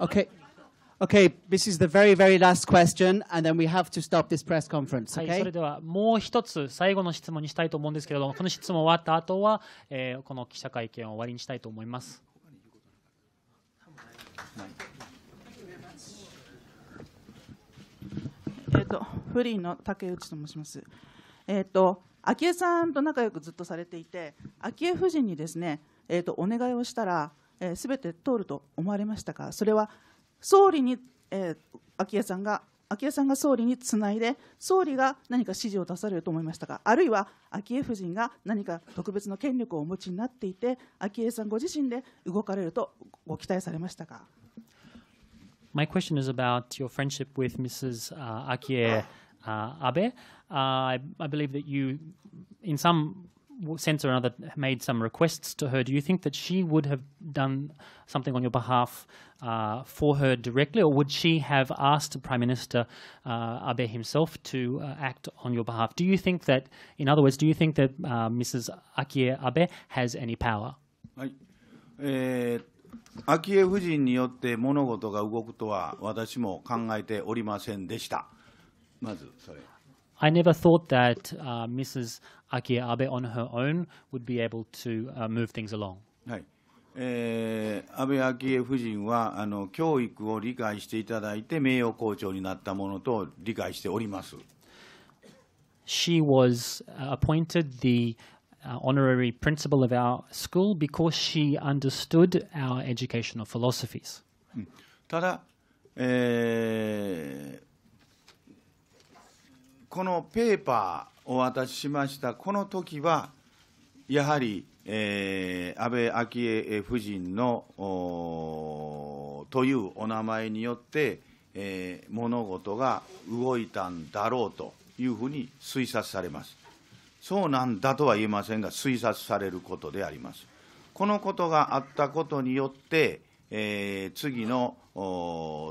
Okay. Okay, this is the very, very last question, and then we have to stop this press conference. はい、それではもう一つ最後の質問にしたいと思うんですけれども、この質問終わった後は、えー、この記者会見を終わりにしたいと思います。えっ、ー、と、フリーの竹内と申します。えっ、ー、と、昭恵さんと仲良くずっとされていて、昭恵夫人にですね、えっ、ー、と、お願いをしたら。すべて通ると思われましたか、それは総理に、えー、昭恵さんが昭恵さんが総理につないで、総理が何か指示を出されると思いましたか、あるいは昭恵夫人が何か特別の権力をお持ちになっていて、昭恵さんご自身で動かれるとご期待されましたか。My question is about your friendship with Mrs. Uh, Akie uh, Abe. Uh, I, I believe that you, in some sense or another made some requests to her, do you think that she would have done something on your behalf uh, for her directly, or would she have asked Prime Minister uh, Abe himself to uh, act on your behalf? Do you think that, in other words, do you think that uh, Mrs. Akie Abe has any power? 昭恵夫人によって物事が動くとは私も考えておりませんでした。まずそれ。I never thought that uh, Mrs. Akie Abe on her own would be able to uh, move things along. はい。えー、安倍昭恵夫人はあの教育を理解していただいて名誉校長になったものと理解しております。She uh, was appointed the uh, honorary principal of our school because she understood our educational philosophies. Hmm. ただ、えーこのペーパーをお渡ししました、この時は、やはり、えー、安倍昭恵夫人のというお名前によって、えー、物事が動いたんだろうというふうに推察されます。そうなんだとは言えませんが、推察されることであります。このことがあったことによって、えー、次の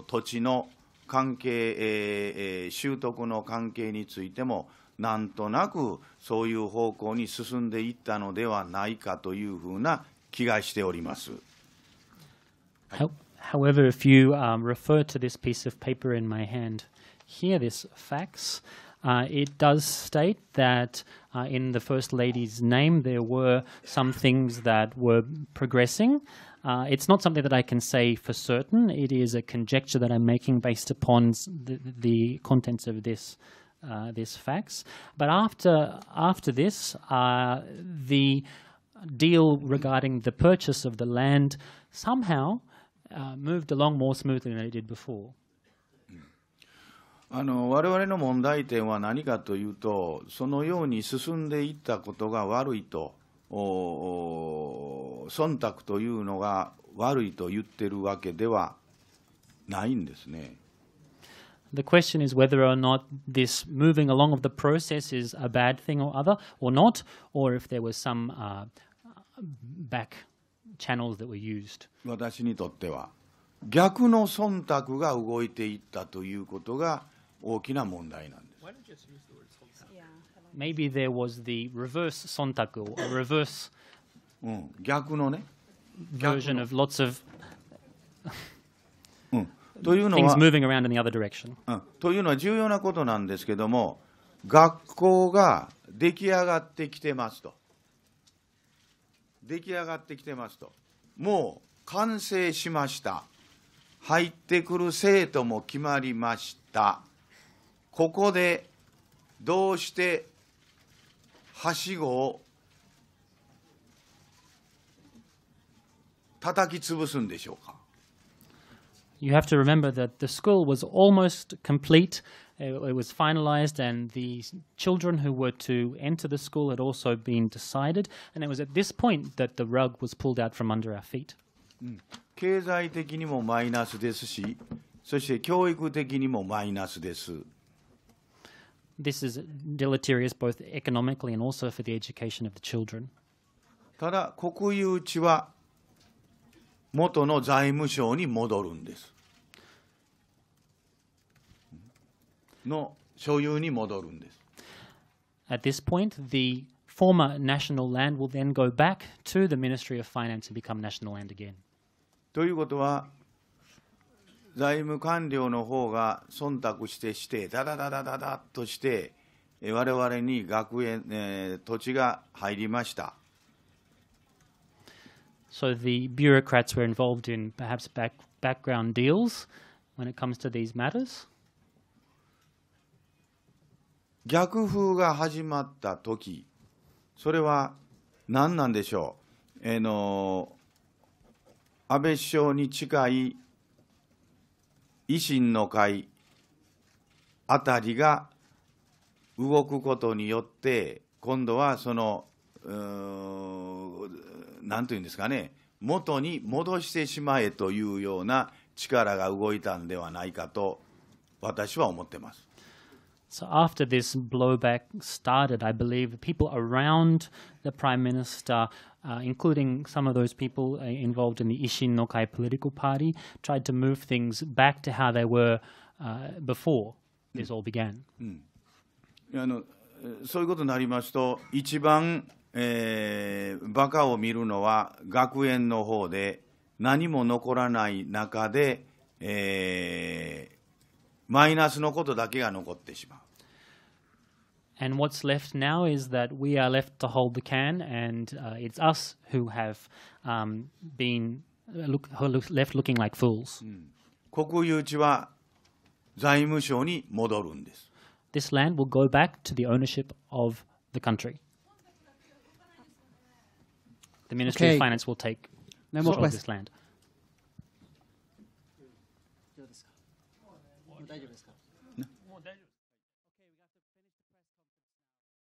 土地の関係、えー、習得の関係についても、なんとなくそういう方向に進んでいったのではないかというふうな気がしております。However, if you um, refer to this piece of paper in my hand here, this fax, uh, it does state that uh, in the First Lady's name there were some things that were progressing. Uh, it's not something that I can say for certain. It is a conjecture that I'm making based upon the, the contents of this uh, this fax. But after after this, uh, the deal regarding the purchase of the land somehow uh, moved along more smoothly than it did before. Hmm. あの我々の問題点は何かというと、そのように進んでいったことが悪いと。お忖度というのが悪いと言ってるわけではないんですね。The question is whether or not this moving along of the process is a bad thing or other or not, or if there was some uh, back channels that were used. 私にとっては逆の忖度が動いていったということが大きな問題なんです。Maybe there was the reverse 忖度 or reverse うん、逆のね。というのは、うん、というのは重要なことなんですけども、学校が出来上がってきてますと。出来上がってきてますと。もう完成しました。入ってくる生徒も決まりました。ここでどうしてはしごを叩き潰すんでしょうか You have to remember that the school was almost complete. It was finalized, and the children who were to enter the school had also been decided. And it was at this point that the rug was pulled out from under our feet. 経済的にもマイナスですし、そして教育的にもマイナスです。This is deleterious both economically and also for the education of the children. ただ、国有地は元の財務省に戻るんです。の所有に戻るんです。At this point, the former national land will then go back to the Ministry of Finance and become national land again. ということは、財務官僚の方が忖度してして、だだだだだだとして、我々に学園、えー、土地が入りました。So the bureaucrats were involved in perhaps back background deals when it comes to these matters? 逆風が始まった時それは何なんでしょう、えー、の安倍首相に近い維新の会あたりが動くことによって今度はそのうんなんというんですかね、元に戻してしまえというような力が動いたんではないかと私は思ってます。So after this blowback started, I believe people around the prime minister, uh, including some of those people involved in the Ishin no Kai political party, tried to move things back to how they were uh, before this all began. うん、あのそういうことになりますと、一番えー、バカを見るのは学園の方で何も残らない中で、えー、マイナスのことだけが残ってしまう。And what's left now is that we are left to hold the can, and uh, it's us who have um, been look, left looking like fools. This land will go back to the ownership of the country. The Ministry okay. of Finance will take no more of this land. No.